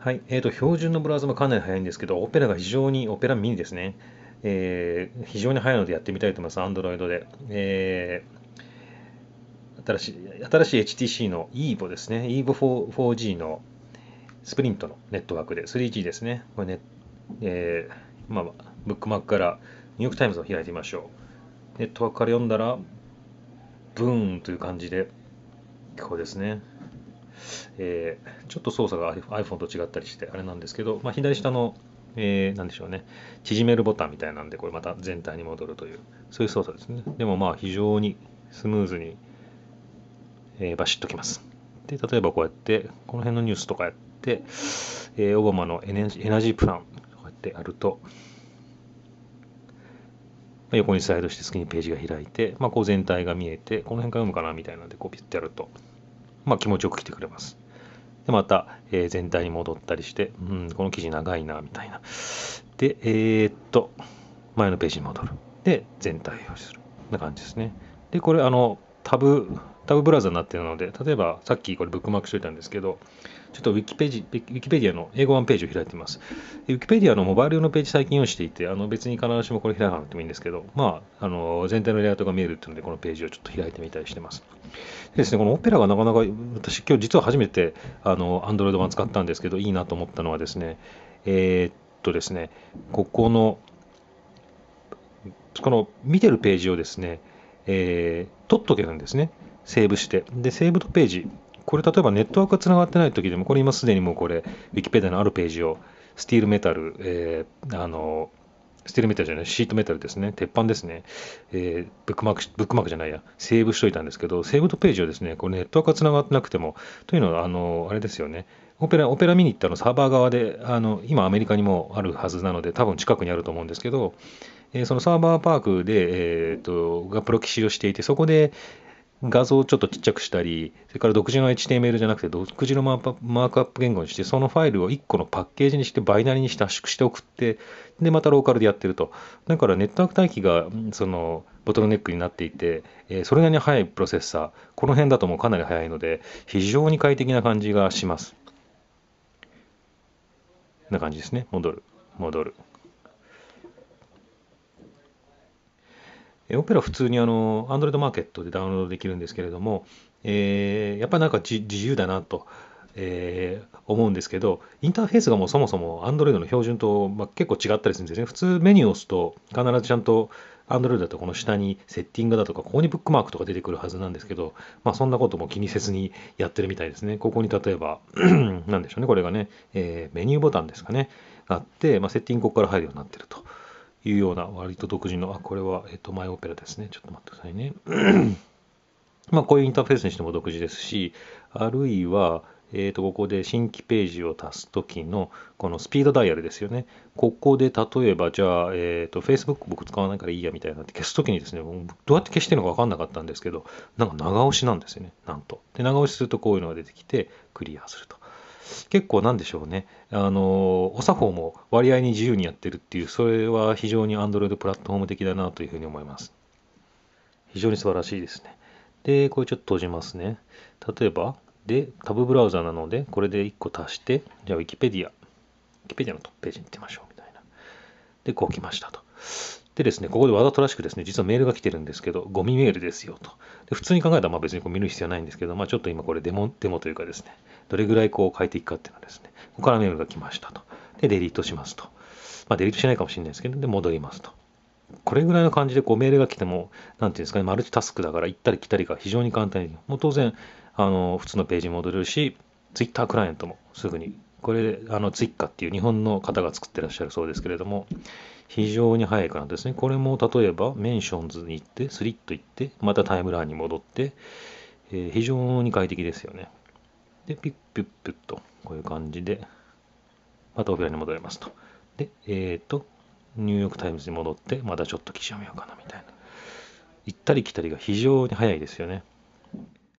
はい、えーと、標準のブラウザもかなり速いんですけど、オペラが非常に、オペラミニですね、えー、非常に速いのでやってみたいと思います、Android で。えー、新しい新しい HTC の EVO ですね、EVO4G のスプリントのネットワークで、3G ですね、これねえーまあ、ブックマークからニューヨーク・タイムズを開いてみましょう。ネットワークから読んだら、ブーンという感じで、こうですね。えー、ちょっと操作が iPhone と違ったりしてあれなんですけど、まあ、左下の、えー、でしょうね、縮めるボタンみたいなんで、これまた全体に戻るという、そういう操作ですね。でもまあ非常にスムーズに、えー、バシッときます。で、例えばこうやって、この辺のニュースとかやって、えー、オバマのエネエナジープラン、こうやってやると、横にスライドして次にページが開いて、まあ、こう全体が見えて、この辺から読むかなみたいなんで、こうピュッてやると、まあ、気持ちよく来てくれます。で、また、えー、全体に戻ったりして、うん、この記事長いな、みたいな。で、えー、っと、前のページに戻る。で、全体をする。な感じですね。で、これ、あの、タブ、タブブラウザになってるので、例えばさっきこれブックマークしといたんですけど、ちょっとウィキペジウィキペディアの英語版ページを開いています。ウィキペディアのモバイル用のページ最近用意していて、あの別に必ずしもこれ開かなくてもいいんですけど、まあ、あの全体のレイアウトが見えるっていうので、このページをちょっと開いてみたりしてます。でですね、このオペラがなかなか、私今日実は初めて、あの、Android 版使ったんですけど、いいなと思ったのはですね、えー、っとですね、ここの、この見てるページをですね、えー、取っとけるんですね。セーブして。で、セーブとページこれ例えばネットワークがつながってない時でも、これ今すでにもうこれ、wikipedia のあるページを、スティールメタル、えー、あの、スティールメタルじゃない、シートメタルですね、鉄板ですね、えー、ブックマーク、ブックマークじゃないや、セーブしといたんですけど、セーブとページをですね、これネットワークがつながってなくても、というのは、あの、あれですよね、オペラ、オペラミニットのサーバー側で、あの、今アメリカにもあるはずなので、多分近くにあると思うんですけど、えー、そのサーバーパークで、えーと、とがプロキシをしていて、そこで、画像をちょっとちっちゃくしたり、それから独自の HTML じゃなくて、独自のマークアップ言語にして、そのファイルを1個のパッケージにして、バイナリにして圧縮して送って、で、またローカルでやってると。だから、ネットワーク待機が、その、ボトルネックになっていて、えそれなりに速いプロセッサー、この辺だともうかなり速いので、非常に快適な感じがします。な感じですね。戻る、戻る。えオペラ普通にあの、アンドロイドマーケットでダウンロードできるんですけれども、えー、やっぱりなんか自由だなと、えー、思うんですけど、インターフェースがもうそもそも Android の標準と、まあ、結構違ったりするんですね。普通メニューを押すと必ずちゃんと Android だとこの下にセッティングだとか、ここにブックマークとか出てくるはずなんですけど、まあそんなことも気にせずにやってるみたいですね。ここに例えば、何 でしょうね、これがね、えー、メニューボタンですかね、あって、まあ、セッティングここから入るようになってると。いうような割と独自の、あ、これは、えっと、マイオペラですね。ちょっと待ってくださいね。まあ、こういうインターフェースにしても独自ですし、あるいは、えっ、と、ここで新規ページを足すときの、このスピードダイヤルですよね。ここで例えば、じゃあ、えっ、と、Facebook 僕使わないからいいやみたいなって消すときにですね、どうやって消してるのかわかんなかったんですけど、なんか長押しなんですよね、なんと。で、長押しするとこういうのが出てきて、クリアすると。結構なんでしょうねあのお作法も割合に自由にやってるっていうそれは非常に Android プラットフォーム的だなというふうに思います非常に素晴らしいですねでこれちょっと閉じますね例えばでタブブラウザなのでこれで1個足してじゃあ Wikipedia Wikipedia のトップページに行ってみましょうみたいなでこう来ましたとでですね、ここでわざとらしくですね、実はメールが来てるんですけど、ゴミメールですよと。で普通に考えたらまあ別にこう見る必要はないんですけど、まあ、ちょっと今これデモ、デモというかですね、どれぐらいこう変えていくかっていうのはですね、ここからメールが来ましたと。で、デリートしますと。まあ、デリートしないかもしれないですけど、で、戻りますと。これぐらいの感じでこうメールが来ても、なんていうんですかね、マルチタスクだから行ったり来たりが非常に簡単に、もう当然、あの、普通のページに戻れるし、ツイッタークライアントもすぐに、これ、あの、t w っていう日本の方が作ってらっしゃるそうですけれども、非常に早いからですね、これも例えば、メンションズに行って、スリット行って、またタイムラインに戻って、えー、非常に快適ですよね。で、ピッピュッピュッと、こういう感じで、またお部屋に戻りますと。で、えっ、ー、と、ニューヨークタイムズに戻って、またちょっと記事を見ようかなみたいな。行ったり来たりが非常に早いですよね。